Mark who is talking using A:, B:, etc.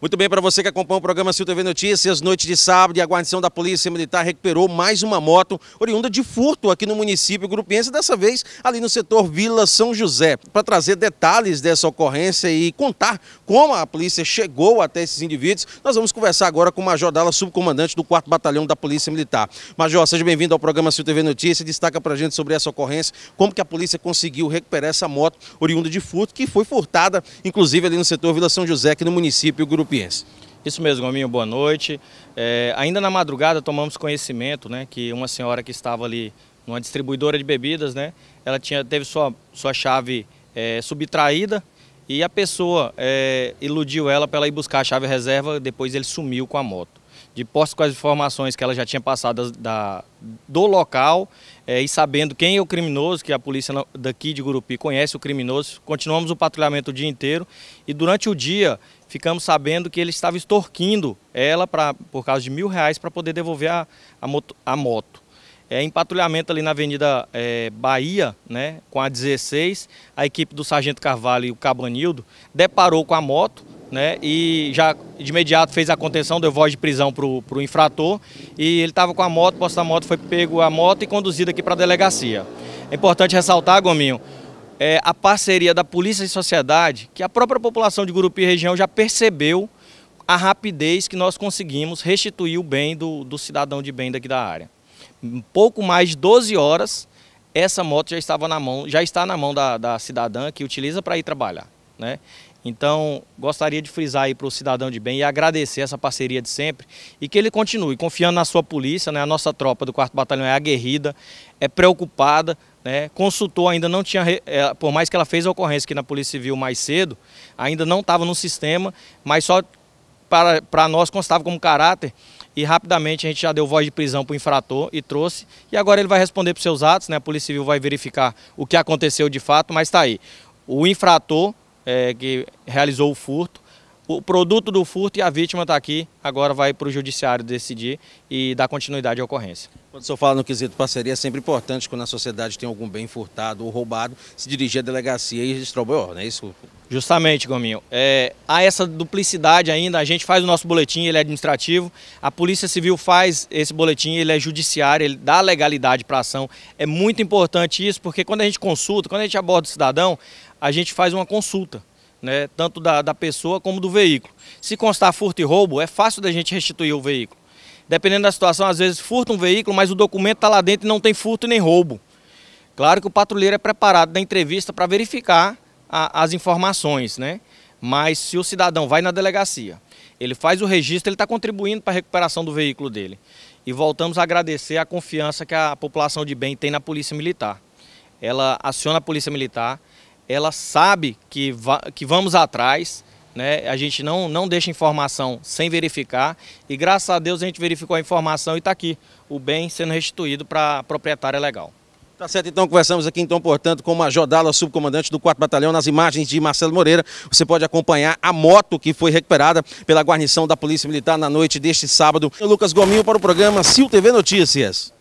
A: Muito bem, para você que acompanha o programa Sil TV Notícias, noite de sábado, a guarnição da Polícia Militar recuperou mais uma moto oriunda de furto aqui no município grupiense, dessa vez ali no setor Vila São José. Para trazer detalhes dessa ocorrência e contar como a polícia chegou até esses indivíduos, nós vamos conversar agora com o Major Dalla, subcomandante do 4 Batalhão da Polícia Militar. Major, seja bem-vindo ao programa Sil TV Notícias, destaca para a gente sobre essa ocorrência, como que a polícia conseguiu recuperar essa moto oriunda de furto, que foi furtada, inclusive ali no setor Vila São José, aqui no município grupiense.
B: Isso mesmo, Gominho, boa noite. É, ainda na madrugada tomamos conhecimento né, que uma senhora que estava ali numa distribuidora de bebidas, né, ela tinha, teve sua, sua chave é, subtraída e a pessoa é, iludiu ela para ela ir buscar a chave reserva, depois ele sumiu com a moto de postos com as informações que ela já tinha passado da, do local é, e sabendo quem é o criminoso, que a polícia daqui de Gurupi conhece o criminoso, continuamos o patrulhamento o dia inteiro e durante o dia ficamos sabendo que ele estava extorquindo ela pra, por causa de mil reais para poder devolver a, a moto. A moto. É, em patrulhamento ali na Avenida é, Bahia, né, com a 16, a equipe do Sargento Carvalho e o Cabanildo deparou com a moto, né, e já de imediato fez a contenção, deu voz de prisão para o infrator e ele estava com a moto, posta a moto, foi pego a moto e conduzido aqui para a delegacia. É importante ressaltar, Gominho, é, a parceria da polícia e sociedade, que a própria população de Gurupi e região já percebeu a rapidez que nós conseguimos restituir o bem do, do cidadão de bem daqui da área. Em pouco mais de 12 horas, essa moto já estava na mão, já está na mão da, da cidadã que utiliza para ir trabalhar. Né? Então, gostaria de frisar aí para o cidadão de bem e agradecer essa parceria de sempre e que ele continue confiando na sua polícia, né? a nossa tropa do 4 Batalhão é aguerrida, é preocupada, né? consultou, ainda não tinha, é, por mais que ela fez a ocorrência aqui na Polícia Civil mais cedo, ainda não estava no sistema, mas só para, para nós constava como caráter e rapidamente a gente já deu voz de prisão para o infrator e trouxe. E agora ele vai responder por seus atos, né? a Polícia Civil vai verificar o que aconteceu de fato, mas está aí. O infrator é, que realizou o furto o produto do furto e a vítima está aqui, agora vai para o judiciário decidir e dar continuidade à ocorrência. Quando o senhor fala no quesito parceria, é sempre importante quando a sociedade tem algum bem furtado ou roubado, se dirigir à delegacia e registrar o BO, não é isso? Justamente, Gominho. É, há essa duplicidade ainda, a gente faz o nosso boletim, ele é administrativo, a Polícia Civil faz esse boletim, ele é judiciário, ele dá legalidade para a ação. É muito importante isso, porque quando a gente consulta, quando a gente aborda o cidadão, a gente faz uma consulta né, tanto da, da pessoa como do veículo. Se constar furto e roubo, é fácil da gente restituir o veículo. Dependendo da situação, às vezes furta um veículo, mas o documento está lá dentro e não tem furto nem roubo. Claro que o patrulheiro é preparado na entrevista para verificar a, as informações, né? Mas se o cidadão vai na delegacia, ele faz o registro, ele está contribuindo para a recuperação do veículo dele. E voltamos a agradecer a confiança que a população de bem tem na Polícia Militar. Ela aciona a Polícia Militar, ela sabe que, va que vamos atrás, né? a gente não, não deixa informação sem verificar e graças a Deus a gente verificou a informação e está aqui o bem sendo restituído para a proprietária legal.
A: Tá certo, então conversamos aqui, então, portanto, com o Major subcomandante do 4 Batalhão, nas imagens de Marcelo Moreira. Você pode acompanhar a moto que foi recuperada pela guarnição da Polícia Militar na noite deste sábado. Eu, Lucas Gominho, para o programa Sil TV Notícias.